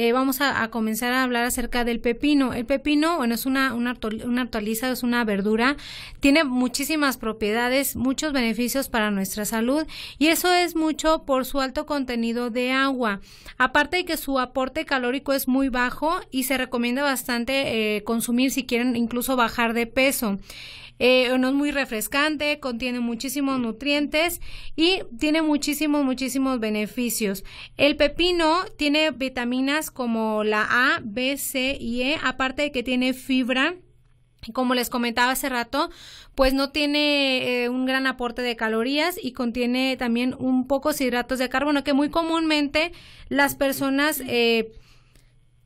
Eh, vamos a, comenzar a hablar acerca del pepino. El pepino, bueno, es una, una, hortaliza, es una verdura, tiene muchísimas propiedades, muchos beneficios para nuestra salud y eso es mucho por su alto contenido de agua. Aparte de que su aporte calórico es muy bajo y se recomienda bastante eh, consumir si quieren incluso bajar de peso. Eh, no es muy refrescante, contiene muchísimos nutrientes y tiene muchísimos, muchísimos beneficios. El pepino tiene vitaminas como la A, B, C y E, aparte de que tiene fibra como les comentaba hace rato, pues no tiene eh, un gran aporte de calorías y contiene también un pocos hidratos de carbono que muy comúnmente las personas eh,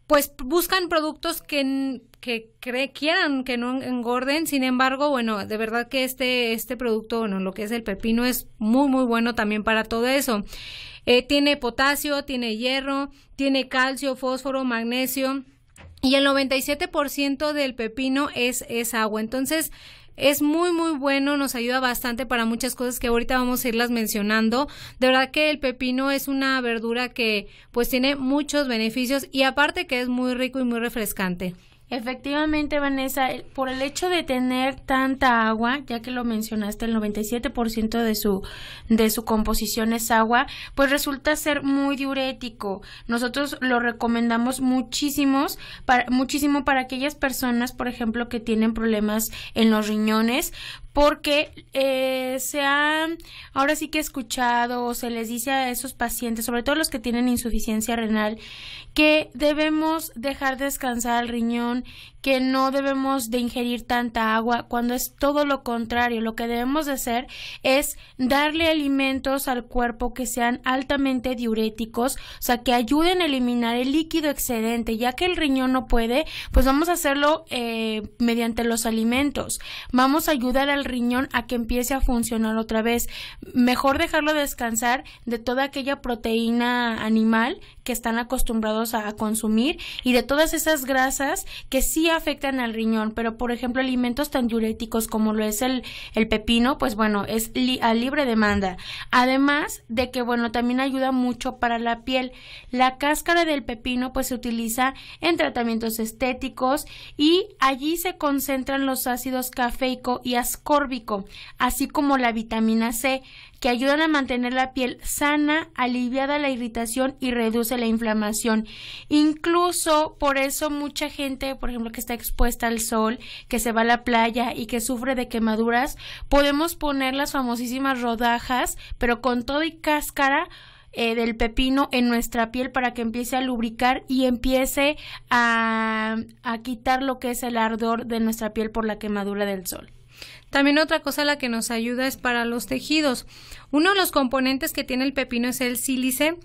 pues buscan productos que, que quieran que no engorden. Sin embargo, bueno, de verdad que este, este producto, bueno, lo que es el pepino es muy, muy bueno también para todo eso. Eh, tiene potasio, tiene hierro, tiene calcio, fósforo, magnesio y el 97% del pepino es, es agua. Entonces, es muy muy bueno, nos ayuda bastante para muchas cosas que ahorita vamos a irlas mencionando. De verdad que el pepino es una verdura que pues tiene muchos beneficios y aparte que es muy rico y muy refrescante. Efectivamente, Vanessa, por el hecho de tener tanta agua, ya que lo mencionaste, el 97% de su, de su composición es agua, pues resulta ser muy diurético. Nosotros lo recomendamos muchísimos muchísimo para aquellas personas, por ejemplo, que tienen problemas en los riñones, porque eh, se han, ahora sí que he escuchado se les dice a esos pacientes, sobre todo los que tienen insuficiencia renal, que debemos dejar descansar el riñón, que no debemos de ingerir tanta agua, cuando es todo lo contrario. Lo que debemos de hacer es darle alimentos al cuerpo que sean altamente diuréticos, o sea, que ayuden a eliminar el líquido excedente, ya que el riñón no puede, pues vamos a hacerlo eh, mediante los alimentos. Vamos a ayudar a riñón a que empiece a funcionar otra vez. Mejor dejarlo descansar de toda aquella proteína animal que están acostumbrados a, consumir y de todas esas grasas que sí afectan al riñón, pero por ejemplo alimentos tan diuréticos como lo es el, pepino, pues bueno, es a libre demanda. Además de que bueno, también ayuda mucho para la piel. La cáscara del pepino pues se utiliza en tratamientos estéticos y allí se concentran los ácidos cafeico y ascórbico córbico, así como la vitamina C, que ayudan a mantener la piel sana, aliviada la irritación y reduce la inflamación. Incluso por eso mucha gente, por ejemplo, que está expuesta al sol, que se va a la playa y que sufre de quemaduras, podemos poner las famosísimas rodajas, pero con toda y cáscara, eh, del pepino en nuestra piel para que empiece a lubricar y empiece a, a quitar lo que es el ardor de nuestra piel por la quemadura del sol. También otra cosa la que nos ayuda es para los tejidos. Uno de los componentes que tiene el pepino es el sílice.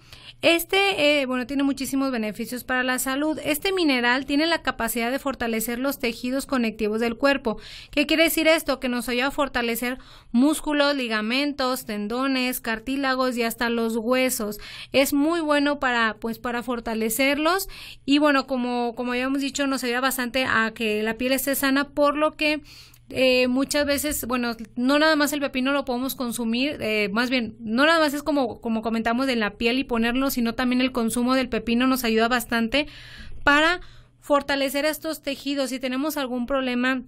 Este, eh, bueno, tiene muchísimos beneficios para la salud. Este mineral tiene la capacidad de fortalecer los tejidos conectivos del cuerpo. ¿Qué quiere decir esto? Que nos ayuda a fortalecer músculos, ligamentos, tendones, cartílagos y hasta los huesos. Es muy bueno para, pues, para fortalecerlos y bueno, como, como hemos dicho, nos ayuda bastante a que la piel esté sana, por lo que eh, muchas veces, bueno, no nada más el pepino lo podemos consumir, eh, más bien, no nada más es como, como comentamos de la piel y ponerlo, sino también el consumo del pepino nos ayuda bastante para fortalecer estos tejidos. Si tenemos algún problema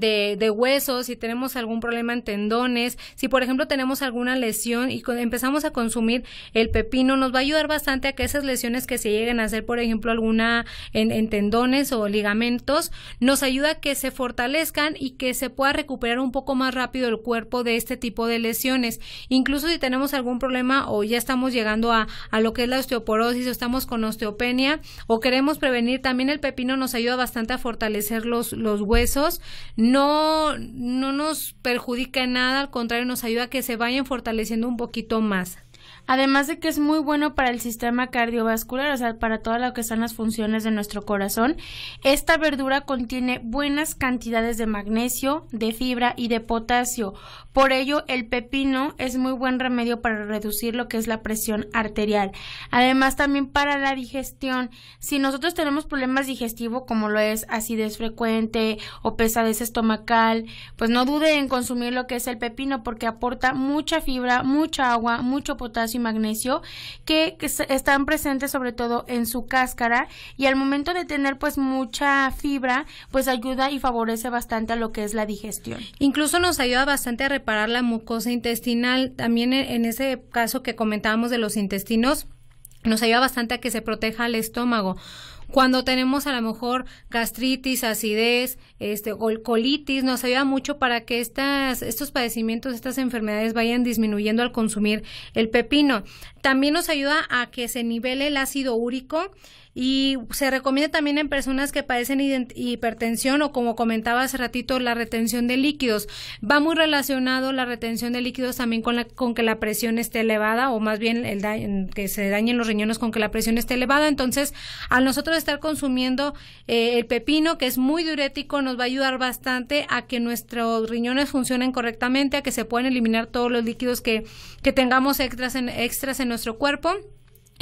de, huesos, si tenemos algún problema en tendones, si por ejemplo tenemos alguna lesión y empezamos a consumir el pepino, nos va a ayudar bastante a que esas lesiones que se lleguen a hacer, por ejemplo, alguna en, tendones o ligamentos, nos ayuda a que se fortalezcan y que se pueda recuperar un poco más rápido el cuerpo de este tipo de lesiones. Incluso si tenemos algún problema o ya estamos llegando a, lo que es la osteoporosis o estamos con osteopenia o queremos prevenir, también el pepino nos ayuda bastante a fortalecer los, los huesos no, no nos perjudica en nada, al contrario, nos ayuda a que se vayan fortaleciendo un poquito más además de que es muy bueno para el sistema cardiovascular, o sea, para todas lo que son las funciones de nuestro corazón. Esta verdura contiene buenas cantidades de magnesio, de fibra y de potasio. Por ello, el pepino es muy buen remedio para reducir lo que es la presión arterial. Además, también para la digestión. Si nosotros tenemos problemas digestivos, como lo es acidez frecuente o pesadez estomacal, pues no dude en consumir lo que es el pepino porque aporta mucha fibra, mucha agua, mucho potasio y magnesio que, que están presentes sobre todo en su cáscara y al momento de tener pues mucha fibra pues ayuda y favorece bastante a lo que es la digestión. Incluso nos ayuda bastante a reparar la mucosa intestinal, también eh, en ese caso que comentábamos de los intestinos nos ayuda bastante a que se proteja el estómago. Cuando tenemos a lo mejor gastritis, acidez, este, colitis, nos ayuda mucho para que estas, estos padecimientos, estas enfermedades vayan disminuyendo al consumir el pepino. También nos ayuda a que se nivele el ácido úrico y se recomienda también en personas que padecen hipertensión o como comentaba hace ratito, la retención de líquidos. Va muy relacionado la retención de líquidos también con, con que la presión esté elevada o más bien el que se dañen los riñones con que la presión esté elevada. Entonces, al nosotros estar consumiendo eh, el pepino, que es muy diurético, nos va a ayudar bastante a que nuestros riñones funcionen correctamente, a que se puedan eliminar todos los líquidos que, que tengamos extras en, extras en nuestro cuerpo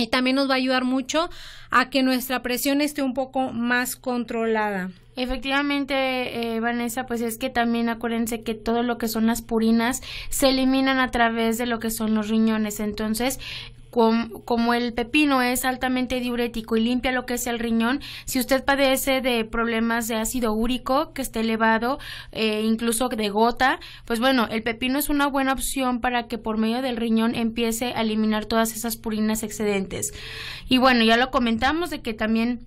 y también nos va a ayudar mucho a que nuestra presión esté un poco más controlada. Efectivamente, eh, Vanessa, pues es que también acuérdense que todo lo que son las purinas se eliminan a través de lo que son los riñones. Entonces, como, el pepino es altamente diurético y limpia lo que es el riñón, si usted padece de problemas de ácido úrico que esté elevado, e incluso de gota, pues bueno, el pepino es una buena opción para que por medio del riñón empiece a eliminar todas esas purinas excedentes. Y bueno, ya lo comentamos de que también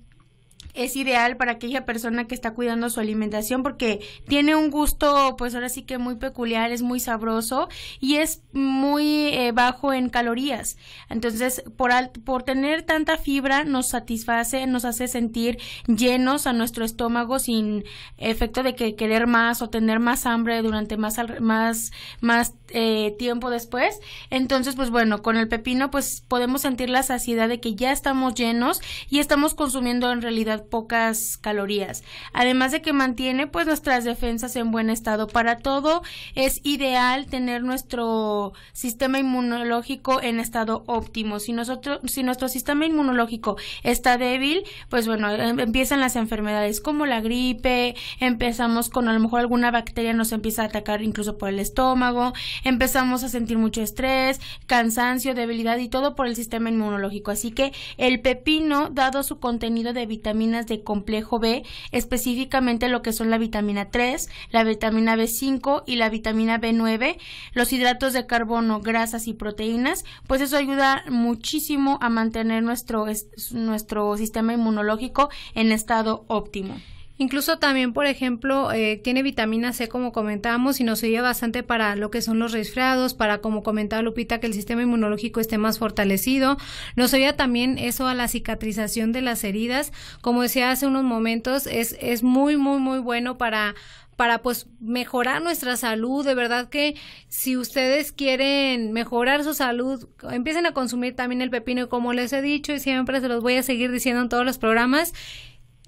es ideal para aquella persona que está cuidando su alimentación porque tiene un gusto, pues ahora sí que muy peculiar, es muy sabroso y es muy eh, bajo en calorías. Entonces, por, por tener tanta fibra nos satisface, nos hace sentir llenos a nuestro estómago sin efecto de que querer más o tener más hambre durante más, más, más eh, tiempo después. Entonces, pues bueno, con el pepino pues podemos sentir la saciedad de que ya estamos llenos y estamos consumiendo en realidad pocas calorías. Además de que mantiene pues nuestras defensas en buen estado. Para todo es ideal tener nuestro sistema inmunológico en estado óptimo. Si nosotros, si nuestro sistema inmunológico está débil, pues bueno, eh, empiezan las enfermedades como la gripe, empezamos con a lo mejor alguna bacteria nos empieza a atacar incluso por el estómago, empezamos a sentir mucho estrés, cansancio, debilidad y todo por el sistema inmunológico. Así que el pepino, dado su contenido de vitamina de complejo B, específicamente lo que son la vitamina 3, la vitamina B5 y la vitamina B9, los hidratos de carbono, grasas y proteínas, pues eso ayuda muchísimo a mantener nuestro, nuestro sistema inmunológico en estado óptimo. Incluso también, por ejemplo, eh, tiene vitamina C, como comentábamos, y nos ayuda bastante para lo que son los resfriados, para, como comentaba Lupita, que el sistema inmunológico esté más fortalecido. Nos ayuda también eso a la cicatrización de las heridas. Como decía hace unos momentos, es, es muy, muy, muy bueno para para pues mejorar nuestra salud. De verdad que si ustedes quieren mejorar su salud, empiecen a consumir también el pepino como les he dicho y siempre se los voy a seguir diciendo en todos los programas,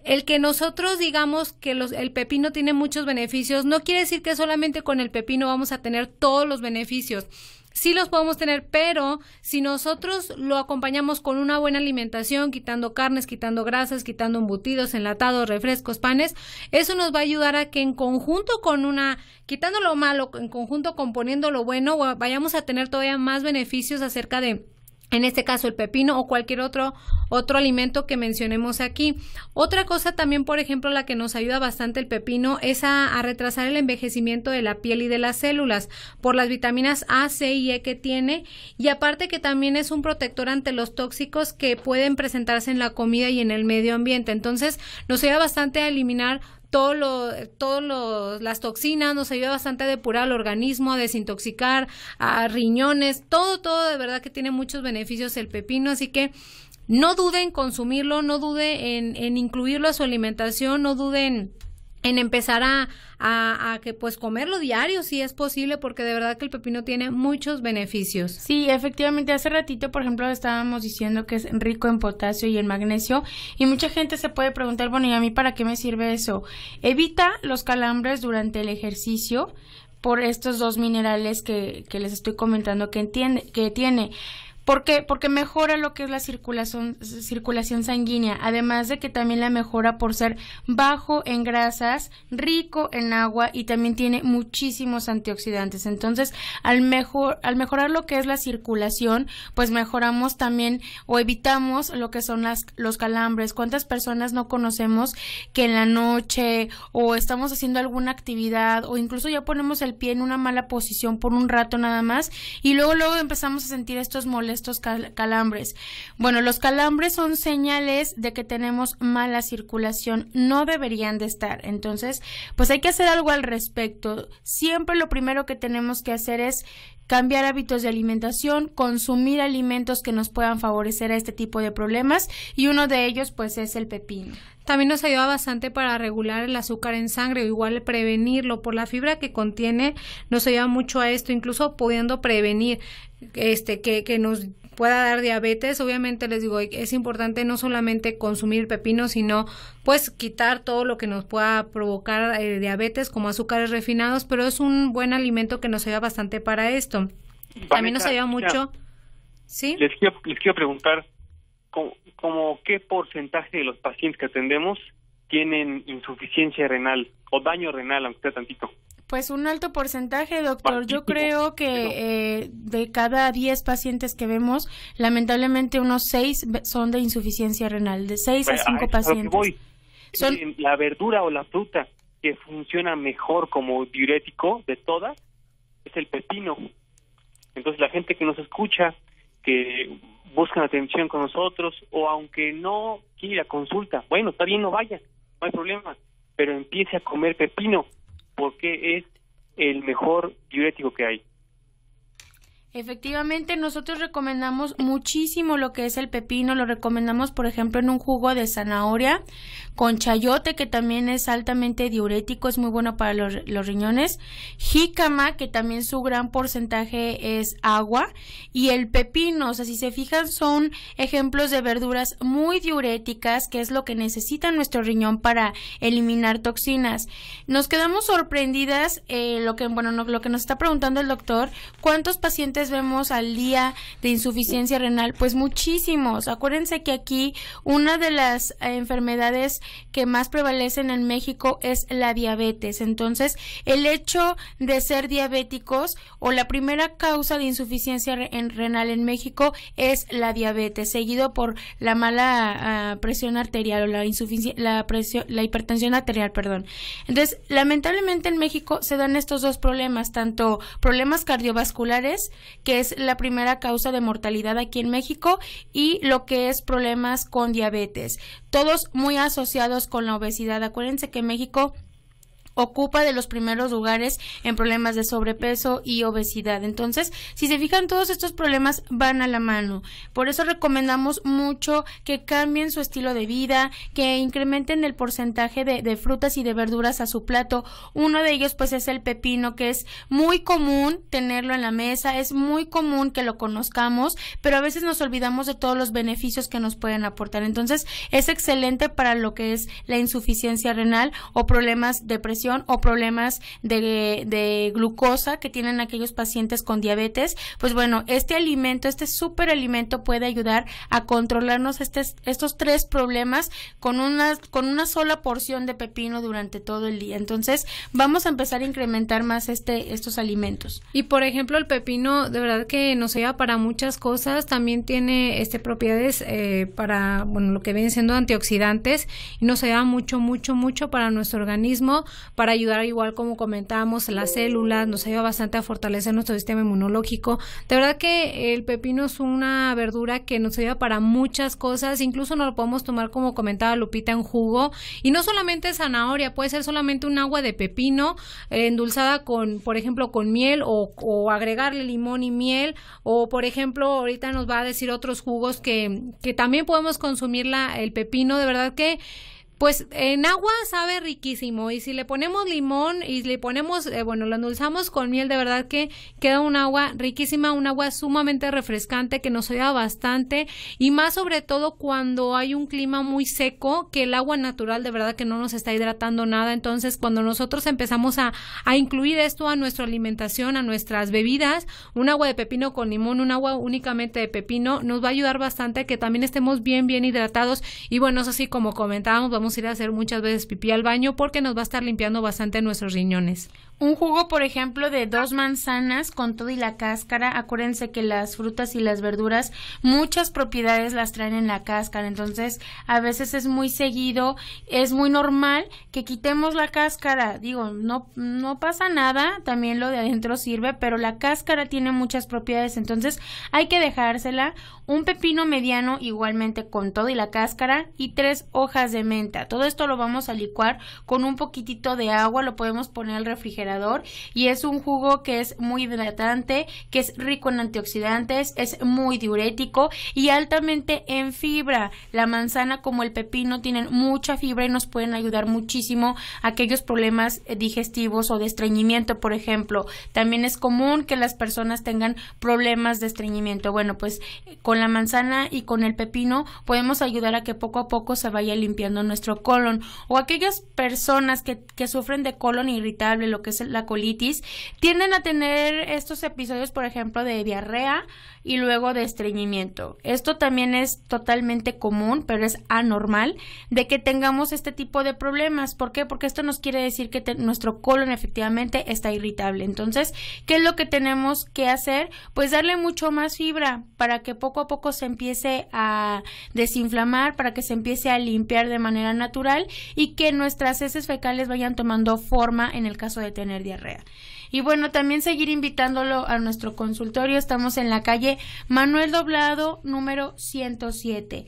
el que nosotros digamos que los, el pepino tiene muchos beneficios, no quiere decir que solamente con el pepino vamos a tener todos los beneficios. Sí los podemos tener, pero si nosotros lo acompañamos con una buena alimentación, quitando carnes, quitando grasas, quitando embutidos, enlatados, refrescos, panes, eso nos va a ayudar a que en conjunto con una, quitando lo malo, en conjunto con lo bueno, vayamos a tener todavía más beneficios acerca de en este caso el pepino o cualquier otro otro alimento que mencionemos aquí. Otra cosa también, por ejemplo, la que nos ayuda bastante el pepino es a, a, retrasar el envejecimiento de la piel y de las células por las vitaminas A, C y E que tiene y aparte que también es un protector ante los tóxicos que pueden presentarse en la comida y en el medio ambiente. Entonces, nos ayuda bastante a eliminar todas todo las toxinas, nos ayuda bastante a depurar el organismo, a desintoxicar, a riñones, todo, todo de verdad que tiene muchos beneficios el pepino, así que no duden en consumirlo, no duden en, en incluirlo a su alimentación, no duden en en empezar a, a, que pues comerlo diario si es posible porque de verdad que el pepino tiene muchos beneficios. Sí, efectivamente hace ratito por ejemplo estábamos diciendo que es rico en potasio y en magnesio y mucha gente se puede preguntar bueno y a mí para qué me sirve eso. Evita los calambres durante el ejercicio por estos dos minerales que, que les estoy comentando que, entiende, que tiene. ¿Por qué? Porque mejora lo que es la circulación, circulación sanguínea, además de que también la mejora por ser bajo en grasas, rico en agua y también tiene muchísimos antioxidantes. Entonces, al, mejor, al mejorar lo que es la circulación, pues mejoramos también o evitamos lo que son las, los calambres. ¿Cuántas personas no conocemos que en la noche o estamos haciendo alguna actividad o incluso ya ponemos el pie en una mala posición por un rato nada más y luego luego empezamos a sentir estos molestos estos calambres? Bueno, los calambres son señales de que tenemos mala circulación, no deberían de estar. Entonces, pues hay que hacer algo al respecto. Siempre lo primero que tenemos que hacer es cambiar hábitos de alimentación, consumir alimentos que nos puedan favorecer a este tipo de problemas y uno de ellos pues es el pepino. También nos ayuda bastante para regular el azúcar en sangre o igual prevenirlo por la fibra que contiene, nos ayuda mucho a esto, incluso pudiendo prevenir este que, que nos pueda dar diabetes. Obviamente les digo, es importante no solamente consumir pepino, sino pues quitar todo lo que nos pueda provocar eh, diabetes como azúcares refinados, pero es un buen alimento que nos ayuda bastante para esto. También nos ayuda mucho. ¿Sí? Les quiero, les quiero preguntar, ¿como qué porcentaje de los pacientes que atendemos tienen insuficiencia renal o daño renal, aunque sea tantito? Pues un alto porcentaje, doctor. Yo creo que eh, de cada 10 pacientes que vemos, lamentablemente unos 6 son de insuficiencia renal, de 6 a 5 pues, pacientes. Son... La verdura o la fruta que funciona mejor como diurético de todas es el pepino. Entonces la gente que nos escucha, que busca atención con nosotros o aunque no quiera consulta, bueno, está bien, no vaya, no hay problema, pero empiece a comer pepino porque es el mejor diurético que hay. Efectivamente, nosotros recomendamos muchísimo lo que es el pepino, lo recomendamos por ejemplo en un jugo de zanahoria con chayote que también es altamente diurético, es muy bueno para los, riñones, jícama que también su gran porcentaje es agua y el pepino, o sea, si se fijan son ejemplos de verduras muy diuréticas que es lo que necesita nuestro riñón para eliminar toxinas. Nos quedamos sorprendidas eh, lo que bueno, lo que nos está preguntando el doctor, ¿cuántos pacientes vemos al día de insuficiencia renal? Pues muchísimos. Acuérdense que aquí una de las enfermedades que más prevalecen en México es la diabetes. Entonces, el hecho de ser diabéticos o la primera causa de insuficiencia en renal en México es la diabetes, seguido por la mala ah, presión arterial o la insuficiencia, la presión, la hipertensión arterial, perdón. Entonces, lamentablemente en México se dan estos dos problemas, tanto problemas cardiovasculares que es la primera causa de mortalidad aquí en México, y lo que es problemas con diabetes. Todos muy asociados con la obesidad. Acuérdense que México ocupa de los primeros lugares en problemas de sobrepeso y obesidad. Entonces, si se fijan, todos estos problemas van a la mano. Por eso recomendamos mucho que cambien su estilo de vida, que incrementen el porcentaje de, frutas y de verduras a su plato. Uno de ellos, pues, es el pepino, que es muy común tenerlo en la mesa, es muy común que lo conozcamos, pero a veces nos olvidamos de todos los beneficios que nos pueden aportar. Entonces, es excelente para lo que es la insuficiencia renal o problemas de presión o problemas de, glucosa que tienen aquellos pacientes con diabetes, pues bueno, este alimento, este superalimento puede ayudar a controlarnos estos tres problemas con una, con una sola porción de pepino durante todo el día. Entonces, vamos a empezar a incrementar más este, estos alimentos. Y por ejemplo, el pepino de verdad que nos ayuda para muchas cosas, también tiene este propiedades eh, para, bueno, lo que vienen siendo antioxidantes y nos ayuda mucho, mucho, mucho para nuestro organismo, para ayudar igual como comentábamos las células, nos ayuda bastante a fortalecer nuestro sistema inmunológico. De verdad que el pepino es una verdura que nos ayuda para muchas cosas, incluso nos lo podemos tomar como comentaba Lupita en jugo y no solamente zanahoria, puede ser solamente un agua de pepino eh, endulzada con, por ejemplo, con miel o, o, agregarle limón y miel o, por ejemplo, ahorita nos va a decir otros jugos que, que también podemos consumir la, el pepino, de verdad que pues en agua sabe riquísimo y si le ponemos limón y le ponemos, eh, bueno, lo endulzamos con miel, de verdad que queda un agua riquísima, un agua sumamente refrescante que nos ayuda bastante y más sobre todo cuando hay un clima muy seco, que el agua natural de verdad que no nos está hidratando nada, entonces cuando nosotros empezamos a, incluir esto a nuestra alimentación, a nuestras bebidas, un agua de pepino con limón, un agua únicamente de pepino, nos va a ayudar bastante que también estemos bien, bien hidratados y bueno, eso sí, como comentábamos, vamos ir a hacer muchas veces pipí al baño porque nos va a estar limpiando bastante nuestros riñones. Un jugo, por ejemplo, de dos manzanas con todo y la cáscara. Acuérdense que las frutas y las verduras, muchas propiedades las traen en la cáscara. Entonces, a veces es muy seguido, es muy normal que quitemos la cáscara. Digo, no, no pasa nada, también lo de adentro sirve, pero la cáscara tiene muchas propiedades. Entonces, hay que dejársela. Un pepino mediano, igualmente con todo y la cáscara, y tres hojas de menta. Todo esto lo vamos a licuar con un poquitito de agua, lo podemos poner al refrigerador y es un jugo que es muy hidratante, que es rico en antioxidantes, es muy diurético y altamente en fibra. La manzana como el pepino tienen mucha fibra y nos pueden ayudar muchísimo a aquellos problemas eh, digestivos o de estreñimiento, por ejemplo. También es común que las personas tengan problemas de estreñimiento. Bueno, pues con la manzana y con el pepino podemos ayudar a que poco a poco se vaya limpiando nuestro colon o aquellas personas que, que sufren de colon irritable, lo que la colitis, tienden a tener estos episodios, por ejemplo, de diarrea y luego de estreñimiento. Esto también es totalmente común, pero es anormal de que tengamos este tipo de problemas. ¿Por qué? Porque esto nos quiere decir que nuestro colon efectivamente está irritable. Entonces, ¿qué es lo que tenemos que hacer? Pues darle mucho más fibra para que poco a poco se empiece a desinflamar, para que se empiece a limpiar de manera natural y que nuestras heces fecales vayan tomando forma en el caso de tener tener diarrea. Y bueno, también seguir invitándolo a nuestro consultorio. Estamos en la calle Manuel Doblado, número 107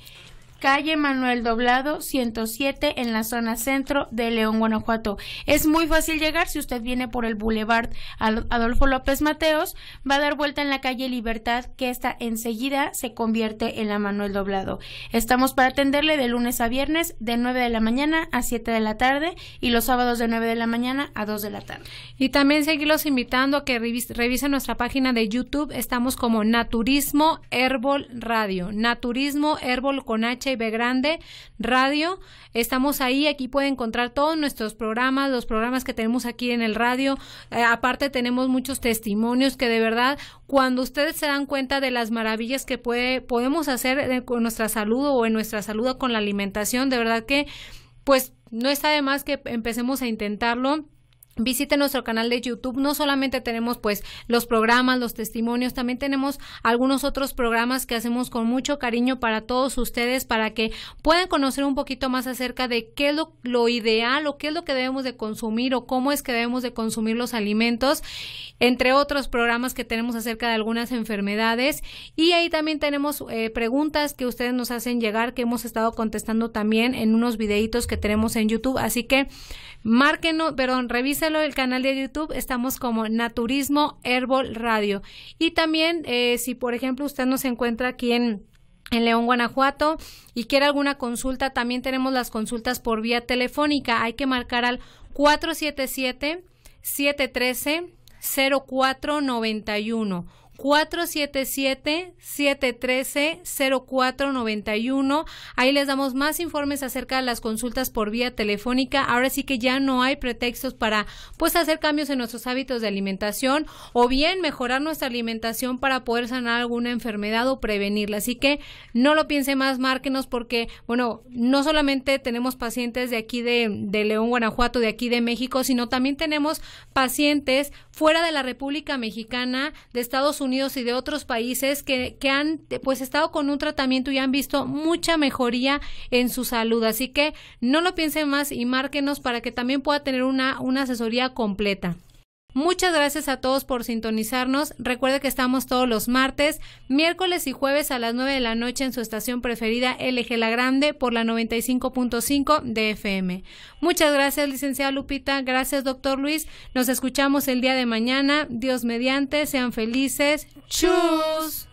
calle Manuel Doblado 107 en la zona centro de León, Guanajuato. Es muy fácil llegar si usted viene por el Boulevard Adolfo López Mateos, va a dar vuelta en la calle Libertad que está enseguida se convierte en la Manuel Doblado. Estamos para atenderle de lunes a viernes de 9 de la mañana a 7 de la tarde y los sábados de 9 de la mañana a 2 de la tarde. Y también seguirlos invitando a que revisen nuestra página de YouTube. Estamos como Naturismo Herbol Radio. Naturismo Herbol con H y grande radio. Estamos ahí, aquí pueden encontrar todos nuestros programas, los programas que tenemos aquí en el radio. Eh, aparte tenemos muchos testimonios que de verdad cuando ustedes se dan cuenta de las maravillas que puede, podemos hacer eh, con nuestra salud o en nuestra salud con la alimentación, de verdad que pues no está de más que empecemos a intentarlo Visiten nuestro canal de YouTube. No solamente tenemos pues los programas, los testimonios, también tenemos algunos otros programas que hacemos con mucho cariño para todos ustedes para que puedan conocer un poquito más acerca de qué es lo, ideal o qué es lo que debemos de consumir o cómo es que debemos de consumir los alimentos, entre otros programas que tenemos acerca de algunas enfermedades. Y ahí también tenemos eh, preguntas que ustedes nos hacen llegar que hemos estado contestando también en unos videitos que tenemos en YouTube. Así que márquenos, perdón, revisen del el canal de YouTube, estamos como Naturismo Herbol Radio. Y también, eh, si por ejemplo usted nos encuentra aquí en León, Guanajuato, y quiere alguna consulta, también tenemos las consultas por vía telefónica. Hay que marcar al 477 713 0491. 477-713-0491. Ahí les damos más informes acerca de las consultas por vía telefónica. Ahora sí que ya no hay pretextos para pues hacer cambios en nuestros hábitos de alimentación o bien mejorar nuestra alimentación para poder sanar alguna enfermedad o prevenirla. Así que no lo piense más, márquenos porque, bueno, no solamente tenemos pacientes de aquí de, de León, Guanajuato, de aquí de México, sino también tenemos pacientes fuera de la República Mexicana, de Estados Unidos, y de otros países que, que han pues estado con un tratamiento y han visto mucha mejoría en su salud. Así que no lo piensen más y márquenos para que también pueda tener una, una asesoría completa. Muchas gracias a todos por sintonizarnos. Recuerde que estamos todos los martes, miércoles y jueves a las nueve de la noche en su estación preferida LG La Grande por la 95.5 de FM. Muchas gracias, licenciada Lupita. Gracias, doctor Luis. Nos escuchamos el día de mañana. Dios mediante. Sean felices. Chus.